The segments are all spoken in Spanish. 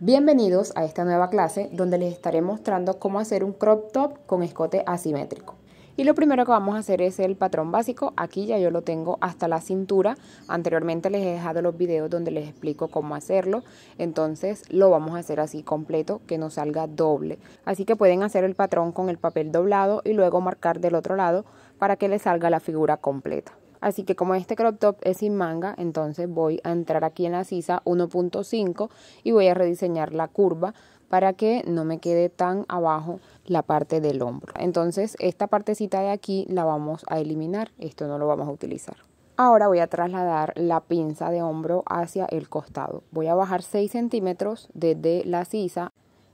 Bienvenidos a esta nueva clase donde les estaré mostrando cómo hacer un crop top con escote asimétrico. Y lo primero que vamos a hacer es el patrón básico, aquí ya yo lo tengo hasta la cintura, anteriormente les he dejado los videos donde les explico cómo hacerlo, entonces lo vamos a hacer así completo, que no salga doble. Así que pueden hacer el patrón con el papel doblado y luego marcar del otro lado para que les salga la figura completa. Así que como este crop top es sin manga, entonces voy a entrar aquí en la sisa 1.5 y voy a rediseñar la curva para que no me quede tan abajo la parte del hombro. Entonces esta partecita de aquí la vamos a eliminar, esto no lo vamos a utilizar. Ahora voy a trasladar la pinza de hombro hacia el costado. Voy a bajar 6 centímetros desde la sisa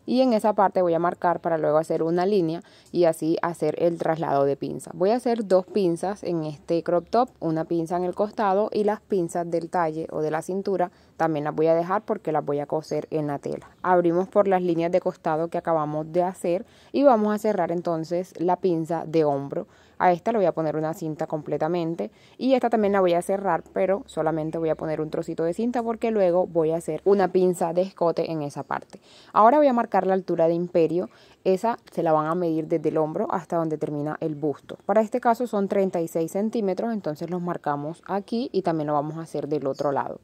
y en esa parte voy a marcar para luego hacer una línea y así hacer el traslado de pinza. Voy a hacer dos pinzas en este crop top, una pinza en el costado y las pinzas del talle o de la cintura también las voy a dejar porque las voy a coser en la tela. Abrimos por las líneas de costado que acabamos de hacer y vamos a cerrar entonces la pinza de hombro a esta le voy a poner una cinta completamente y esta también la voy a cerrar, pero solamente voy a poner un trocito de cinta porque luego voy a hacer una pinza de escote en esa parte. Ahora voy a marcar la altura de imperio. Esa se la van a medir desde el hombro hasta donde termina el busto. Para este caso son 36 centímetros, entonces los marcamos aquí y también lo vamos a hacer del otro lado.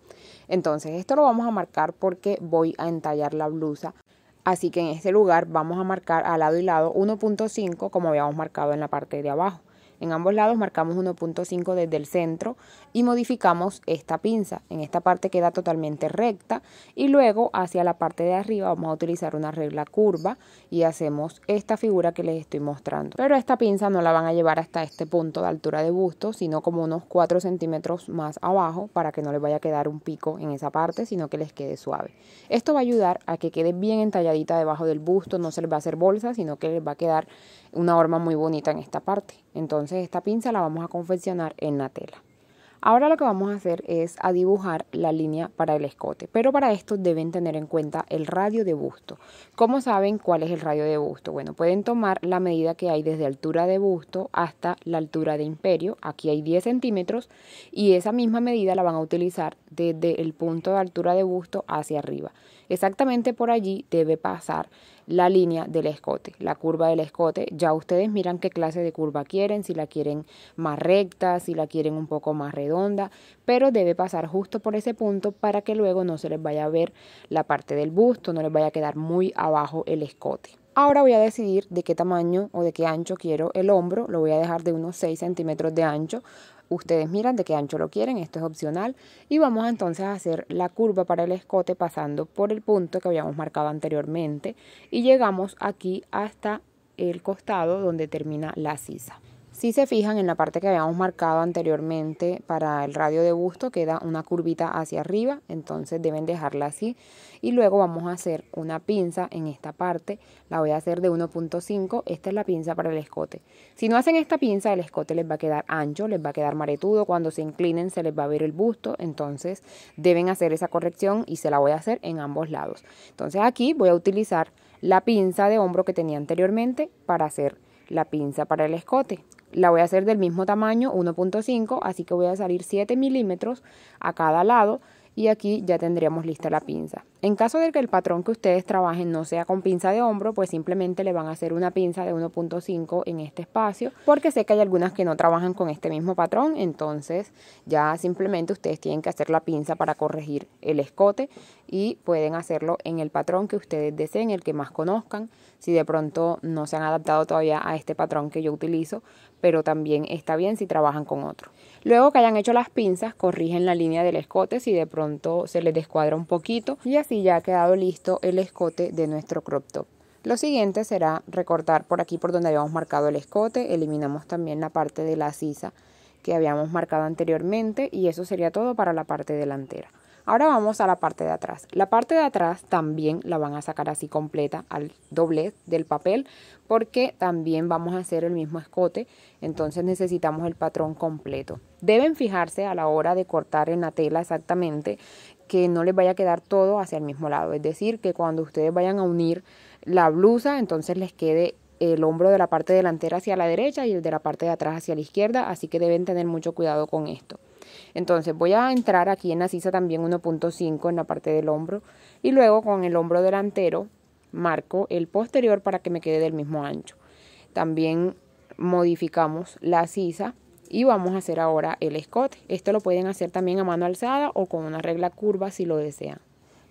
Entonces esto lo vamos a marcar porque voy a entallar la blusa. Así que en este lugar vamos a marcar a lado y lado 1.5 como habíamos marcado en la parte de abajo. En ambos lados marcamos 1.5 desde el centro y modificamos esta pinza. En esta parte queda totalmente recta y luego hacia la parte de arriba vamos a utilizar una regla curva y hacemos esta figura que les estoy mostrando. Pero esta pinza no la van a llevar hasta este punto de altura de busto, sino como unos 4 centímetros más abajo para que no les vaya a quedar un pico en esa parte, sino que les quede suave. Esto va a ayudar a que quede bien entalladita debajo del busto, no se les va a hacer bolsa, sino que les va a quedar una horma muy bonita en esta parte. Entonces esta pinza la vamos a confeccionar en la tela. Ahora lo que vamos a hacer es a dibujar la línea para el escote, pero para esto deben tener en cuenta el radio de busto. ¿Cómo saben cuál es el radio de busto? Bueno, pueden tomar la medida que hay desde altura de busto hasta la altura de imperio, aquí hay 10 centímetros, y esa misma medida la van a utilizar desde el punto de altura de busto hacia arriba. Exactamente por allí debe pasar la línea del escote, la curva del escote. Ya ustedes miran qué clase de curva quieren, si la quieren más recta, si la quieren un poco más redonda, pero debe pasar justo por ese punto para que luego no se les vaya a ver la parte del busto, no les vaya a quedar muy abajo el escote. Ahora voy a decidir de qué tamaño o de qué ancho quiero el hombro. Lo voy a dejar de unos 6 centímetros de ancho Ustedes miran de qué ancho lo quieren, esto es opcional. Y vamos entonces a hacer la curva para el escote pasando por el punto que habíamos marcado anteriormente y llegamos aquí hasta el costado donde termina la sisa. Si se fijan en la parte que habíamos marcado anteriormente para el radio de busto, queda una curvita hacia arriba, entonces deben dejarla así. Y luego vamos a hacer una pinza en esta parte, la voy a hacer de 1.5, esta es la pinza para el escote. Si no hacen esta pinza, el escote les va a quedar ancho, les va a quedar maretudo, cuando se inclinen se les va a ver el busto, entonces deben hacer esa corrección y se la voy a hacer en ambos lados. Entonces aquí voy a utilizar la pinza de hombro que tenía anteriormente para hacer la pinza para el escote la voy a hacer del mismo tamaño 1.5 así que voy a salir 7 milímetros a cada lado y aquí ya tendríamos lista la pinza en caso de que el patrón que ustedes trabajen no sea con pinza de hombro, pues simplemente le van a hacer una pinza de 1.5 en este espacio, porque sé que hay algunas que no trabajan con este mismo patrón, entonces ya simplemente ustedes tienen que hacer la pinza para corregir el escote y pueden hacerlo en el patrón que ustedes deseen, el que más conozcan. Si de pronto no se han adaptado todavía a este patrón que yo utilizo, pero también está bien si trabajan con otro. Luego que hayan hecho las pinzas, corrigen la línea del escote si de pronto se les descuadra un poquito y así y ya ha quedado listo el escote de nuestro crop top. Lo siguiente será recortar por aquí por donde habíamos marcado el escote, eliminamos también la parte de la sisa que habíamos marcado anteriormente y eso sería todo para la parte delantera. Ahora vamos a la parte de atrás. La parte de atrás también la van a sacar así completa al doblez del papel porque también vamos a hacer el mismo escote, entonces necesitamos el patrón completo. Deben fijarse a la hora de cortar en la tela exactamente que no les vaya a quedar todo hacia el mismo lado. Es decir, que cuando ustedes vayan a unir la blusa, entonces les quede el hombro de la parte delantera hacia la derecha y el de la parte de atrás hacia la izquierda, así que deben tener mucho cuidado con esto. Entonces voy a entrar aquí en la sisa también 1.5 en la parte del hombro y luego con el hombro delantero marco el posterior para que me quede del mismo ancho. También modificamos la sisa y vamos a hacer ahora el escote. Esto lo pueden hacer también a mano alzada o con una regla curva si lo desean.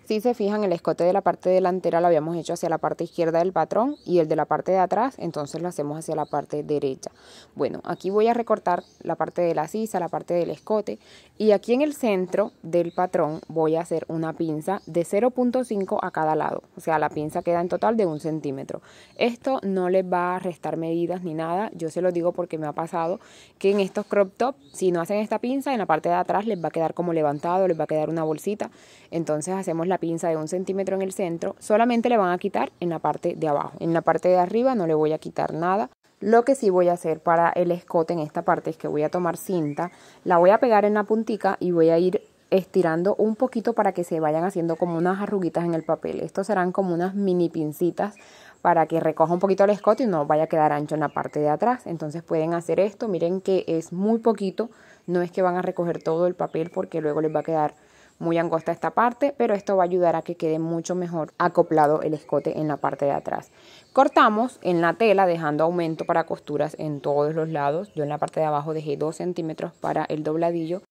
Si se fijan, el escote de la parte delantera lo habíamos hecho hacia la parte izquierda del patrón y el de la parte de atrás, entonces lo hacemos hacia la parte derecha. Bueno, aquí voy a recortar la parte de la sisa, la parte del escote y aquí en el centro del patrón voy a hacer una pinza de 0.5 a cada lado. O sea, la pinza queda en total de un centímetro. Esto no les va a restar medidas ni nada. Yo se lo digo porque me ha pasado que en estos crop top, si no hacen esta pinza, en la parte de atrás les va a quedar como levantado, les va a quedar una bolsita. Entonces hacemos la pinza de un centímetro en el centro, solamente le van a quitar en la parte de abajo. En la parte de arriba no le voy a quitar nada. Lo que sí voy a hacer para el escote en esta parte es que voy a tomar cinta, la voy a pegar en la puntica y voy a ir estirando un poquito para que se vayan haciendo como unas arruguitas en el papel. Estos serán como unas mini pincitas para que recoja un poquito el escote y no vaya a quedar ancho en la parte de atrás. Entonces pueden hacer esto, miren que es muy poquito, no es que van a recoger todo el papel porque luego les va a quedar muy angosta esta parte, pero esto va a ayudar a que quede mucho mejor acoplado el escote en la parte de atrás. Cortamos en la tela dejando aumento para costuras en todos los lados. Yo en la parte de abajo dejé 2 centímetros para el dobladillo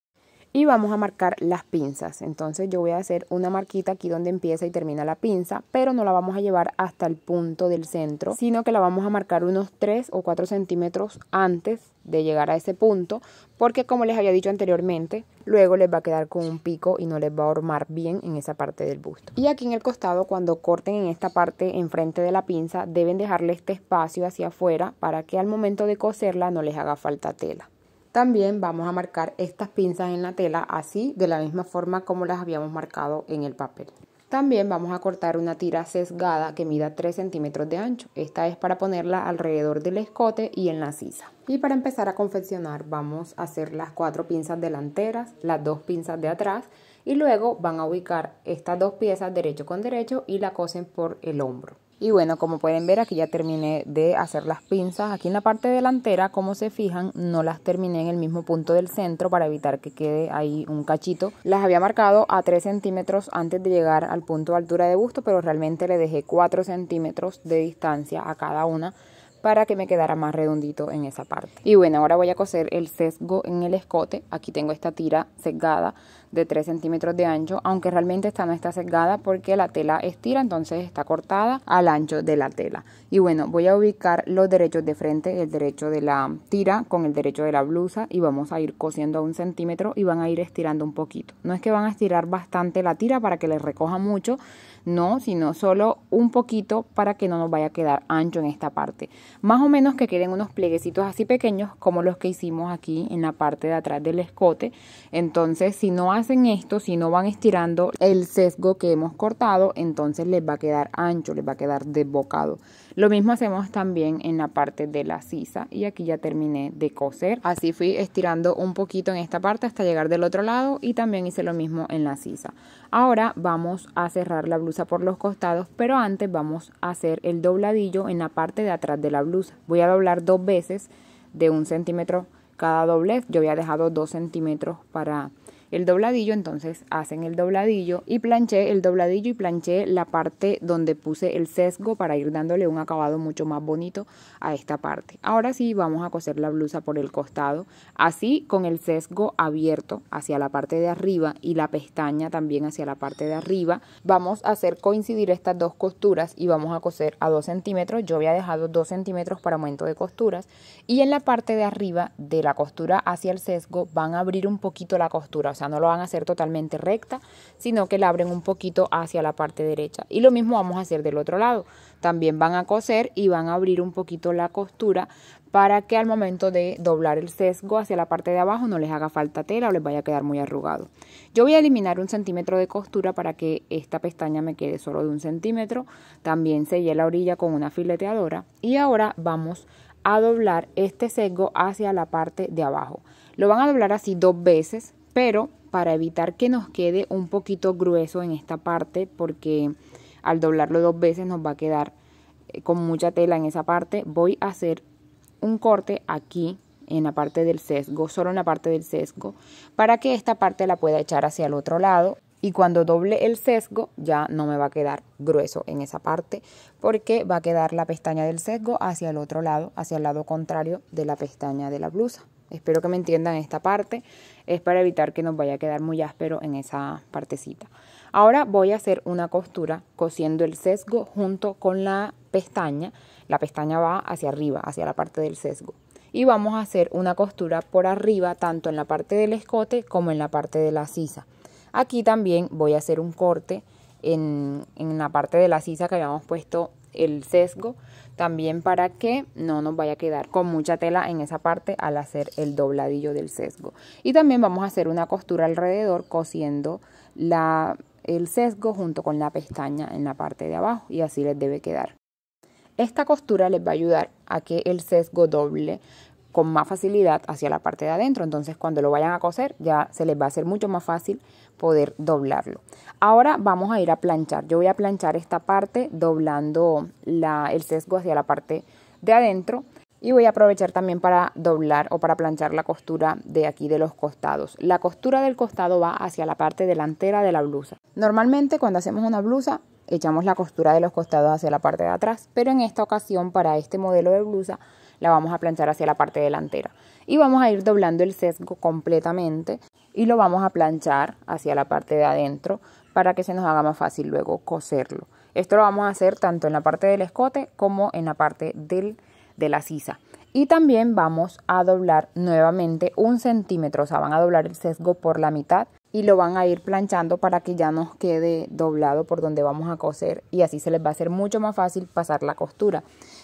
y vamos a marcar las pinzas. Entonces yo voy a hacer una marquita aquí donde empieza y termina la pinza, pero no la vamos a llevar hasta el punto del centro, sino que la vamos a marcar unos 3 o 4 centímetros antes de llegar a ese punto, porque como les había dicho anteriormente, luego les va a quedar con un pico y no les va a hormar bien en esa parte del busto. Y aquí en el costado, cuando corten en esta parte enfrente de la pinza, deben dejarle este espacio hacia afuera para que al momento de coserla no les haga falta tela. También vamos a marcar estas pinzas en la tela así de la misma forma como las habíamos marcado en el papel. También vamos a cortar una tira sesgada que mida 3 centímetros de ancho. Esta es para ponerla alrededor del escote y en la sisa. Y para empezar a confeccionar vamos a hacer las cuatro pinzas delanteras, las dos pinzas de atrás y luego van a ubicar estas dos piezas derecho con derecho y la cosen por el hombro. Y bueno, como pueden ver, aquí ya terminé de hacer las pinzas. Aquí en la parte delantera, como se fijan, no las terminé en el mismo punto del centro para evitar que quede ahí un cachito. Las había marcado a 3 centímetros antes de llegar al punto de altura de busto, pero realmente le dejé 4 centímetros de distancia a cada una para que me quedara más redondito en esa parte. Y bueno, ahora voy a coser el sesgo en el escote. Aquí tengo esta tira sesgada de 3 centímetros de ancho, aunque realmente esta no está sesgada porque la tela estira, entonces está cortada al ancho de la tela. Y bueno, voy a ubicar los derechos de frente, el derecho de la tira con el derecho de la blusa y vamos a ir cosiendo a un centímetro y van a ir estirando un poquito. No es que van a estirar bastante la tira para que les recoja mucho, no, sino solo un poquito para que no nos vaya a quedar ancho en esta parte. Más o menos que queden unos plieguecitos así pequeños como los que hicimos aquí en la parte de atrás del escote. Entonces, si no hace en esto, si no van estirando el sesgo que hemos cortado, entonces les va a quedar ancho, les va a quedar desbocado. Lo mismo hacemos también en la parte de la sisa y aquí ya terminé de coser. Así fui estirando un poquito en esta parte hasta llegar del otro lado y también hice lo mismo en la sisa. Ahora vamos a cerrar la blusa por los costados, pero antes vamos a hacer el dobladillo en la parte de atrás de la blusa. Voy a doblar dos veces de un centímetro cada doblez. Yo había dejado dos centímetros para el dobladillo, entonces hacen el dobladillo y planché el dobladillo y planché la parte donde puse el sesgo para ir dándole un acabado mucho más bonito a esta parte. Ahora sí vamos a coser la blusa por el costado, así con el sesgo abierto hacia la parte de arriba y la pestaña también hacia la parte de arriba. Vamos a hacer coincidir estas dos costuras y vamos a coser a 2 centímetros. Yo había dejado 2 centímetros para aumento de costuras y en la parte de arriba de la costura hacia el sesgo van a abrir un poquito la costura, o sea, no lo van a hacer totalmente recta, sino que la abren un poquito hacia la parte derecha. Y lo mismo vamos a hacer del otro lado. También van a coser y van a abrir un poquito la costura para que al momento de doblar el sesgo hacia la parte de abajo no les haga falta tela o les vaya a quedar muy arrugado. Yo voy a eliminar un centímetro de costura para que esta pestaña me quede solo de un centímetro. También sellé la orilla con una fileteadora y ahora vamos a doblar este sesgo hacia la parte de abajo. Lo van a doblar así dos veces pero para evitar que nos quede un poquito grueso en esta parte porque al doblarlo dos veces nos va a quedar eh, con mucha tela en esa parte voy a hacer un corte aquí en la parte del sesgo solo en la parte del sesgo para que esta parte la pueda echar hacia el otro lado y cuando doble el sesgo ya no me va a quedar grueso en esa parte porque va a quedar la pestaña del sesgo hacia el otro lado hacia el lado contrario de la pestaña de la blusa Espero que me entiendan esta parte. Es para evitar que nos vaya a quedar muy áspero en esa partecita. Ahora voy a hacer una costura cosiendo el sesgo junto con la pestaña. La pestaña va hacia arriba, hacia la parte del sesgo. Y vamos a hacer una costura por arriba, tanto en la parte del escote como en la parte de la sisa. Aquí también voy a hacer un corte en, la parte de la sisa que habíamos puesto el sesgo también para que no nos vaya a quedar con mucha tela en esa parte al hacer el dobladillo del sesgo. Y también vamos a hacer una costura alrededor cosiendo la, el sesgo junto con la pestaña en la parte de abajo y así les debe quedar. Esta costura les va a ayudar a que el sesgo doble con más facilidad hacia la parte de adentro. Entonces cuando lo vayan a coser ya se les va a hacer mucho más fácil poder doblarlo. Ahora vamos a ir a planchar. Yo voy a planchar esta parte doblando la, el sesgo hacia la parte de adentro y voy a aprovechar también para doblar o para planchar la costura de aquí de los costados. La costura del costado va hacia la parte delantera de la blusa. Normalmente cuando hacemos una blusa echamos la costura de los costados hacia la parte de atrás, pero en esta ocasión para este modelo de blusa la vamos a planchar hacia la parte delantera y vamos a ir doblando el sesgo completamente y lo vamos a planchar hacia la parte de adentro para que se nos haga más fácil luego coserlo. Esto lo vamos a hacer tanto en la parte del escote como en la parte del, de la sisa. Y también vamos a doblar nuevamente un centímetro, o sea, van a doblar el sesgo por la mitad y lo van a ir planchando para que ya nos quede doblado por donde vamos a coser y así se les va a hacer mucho más fácil pasar la costura.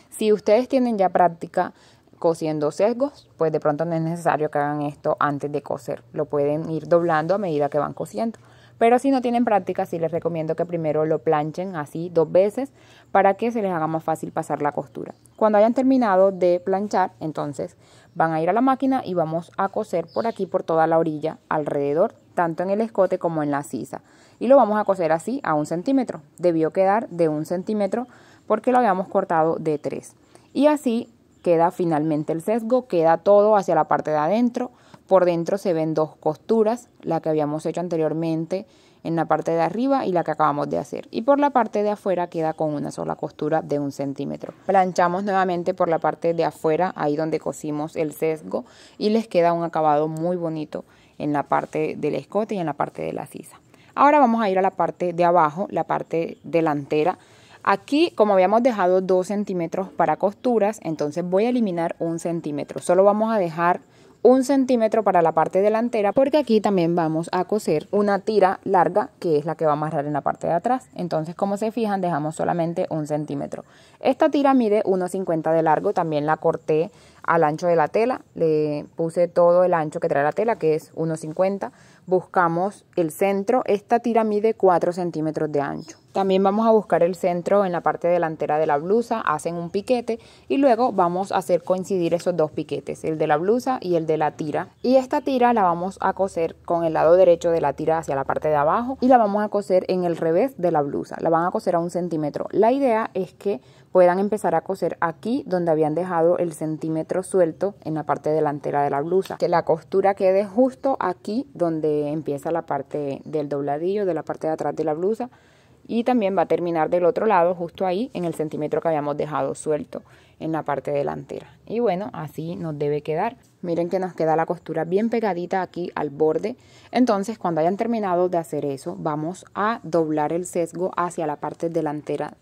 Si ustedes tienen ya práctica cosiendo sesgos, pues de pronto no es necesario que hagan esto antes de coser. Lo pueden ir doblando a medida que van cosiendo. Pero si no tienen práctica, sí les recomiendo que primero lo planchen así dos veces para que se les haga más fácil pasar la costura. Cuando hayan terminado de planchar, entonces van a ir a la máquina y vamos a coser por aquí, por toda la orilla, alrededor, tanto en el escote como en la sisa. Y lo vamos a coser así a un centímetro. Debió quedar de un centímetro porque lo habíamos cortado de tres. Y así queda finalmente el sesgo, queda todo hacia la parte de adentro. Por dentro se ven dos costuras, la que habíamos hecho anteriormente en la parte de arriba y la que acabamos de hacer. Y por la parte de afuera queda con una sola costura de un centímetro. Planchamos nuevamente por la parte de afuera, ahí donde cosimos el sesgo y les queda un acabado muy bonito en la parte del escote y en la parte de la sisa. Ahora vamos a ir a la parte de abajo, la parte delantera Aquí, como habíamos dejado 2 centímetros para costuras, entonces voy a eliminar un centímetro. Solo vamos a dejar un centímetro para la parte delantera porque aquí también vamos a coser una tira larga que es la que va a amarrar en la parte de atrás entonces como se fijan dejamos solamente un centímetro esta tira mide 1,50 de largo también la corté al ancho de la tela, le puse todo el ancho que trae la tela, que es 1,50. Buscamos el centro, esta tira mide 4 centímetros de ancho. También vamos a buscar el centro en la parte delantera de la blusa, hacen un piquete y luego vamos a hacer coincidir esos dos piquetes, el de la blusa y el de la tira. Y esta tira la vamos a coser con el lado derecho de la tira hacia la parte de abajo y la vamos a coser en el revés de la blusa, la van a coser a un centímetro. La idea es que puedan empezar a coser aquí donde habían dejado el centímetro suelto en la parte delantera de la blusa. Que la costura quede justo aquí donde empieza la parte del dobladillo de la parte de atrás de la blusa y también va a terminar del otro lado justo ahí en el centímetro que habíamos dejado suelto en la parte delantera y bueno así nos debe quedar miren que nos queda la costura bien pegadita aquí al borde entonces cuando hayan terminado de hacer eso vamos a doblar el sesgo hacia la parte delantera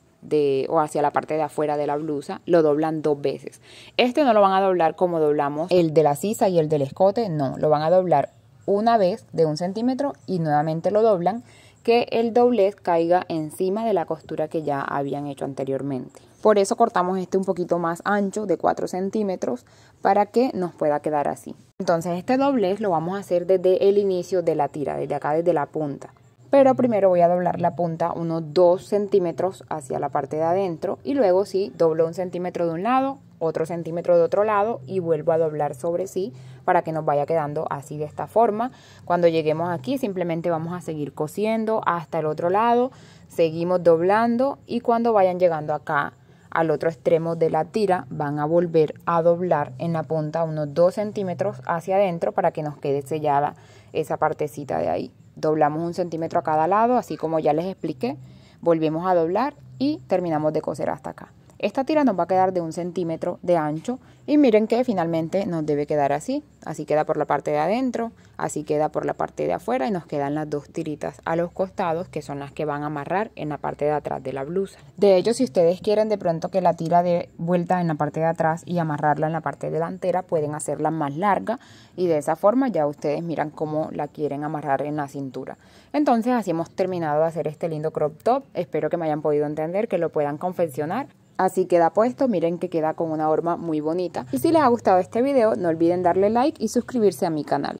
o hacia la parte de afuera de la blusa, lo doblan dos veces. Este no lo van a doblar como doblamos el de la sisa y el del escote, no, lo van a doblar una vez de un centímetro y nuevamente lo doblan que el doblez caiga encima de la costura que ya habían hecho anteriormente. Por eso cortamos este un poquito más ancho de 4 centímetros para que nos pueda quedar así. Entonces este doblez lo vamos a hacer desde el inicio de la tira, desde acá, desde la punta pero primero voy a doblar la punta unos 2 centímetros hacia la parte de adentro y luego sí doblo un centímetro de un lado, otro centímetro de otro lado y vuelvo a doblar sobre sí para que nos vaya quedando así de esta forma. Cuando lleguemos aquí simplemente vamos a seguir cosiendo hasta el otro lado, seguimos doblando y cuando vayan llegando acá al otro extremo de la tira van a volver a doblar en la punta unos 2 centímetros hacia adentro para que nos quede sellada esa partecita de ahí doblamos un centímetro a cada lado, así como ya les expliqué, volvemos a doblar y terminamos de coser hasta acá. Esta tira nos va a quedar de un centímetro de ancho y miren que finalmente nos debe quedar así. Así queda por la parte de adentro, así queda por la parte de afuera y nos quedan las dos tiritas a los costados que son las que van a amarrar en la parte de atrás de la blusa. De hecho, si ustedes quieren de pronto que la tira de vuelta en la parte de atrás y amarrarla en la parte delantera, pueden hacerla más larga y de esa forma ya ustedes miran cómo la quieren amarrar en la cintura. Entonces así hemos terminado de hacer este lindo crop top. Espero que me hayan podido entender, que lo puedan confeccionar Así queda puesto, miren que queda con una horma muy bonita. Y si les ha gustado este video, no olviden darle like y suscribirse a mi canal.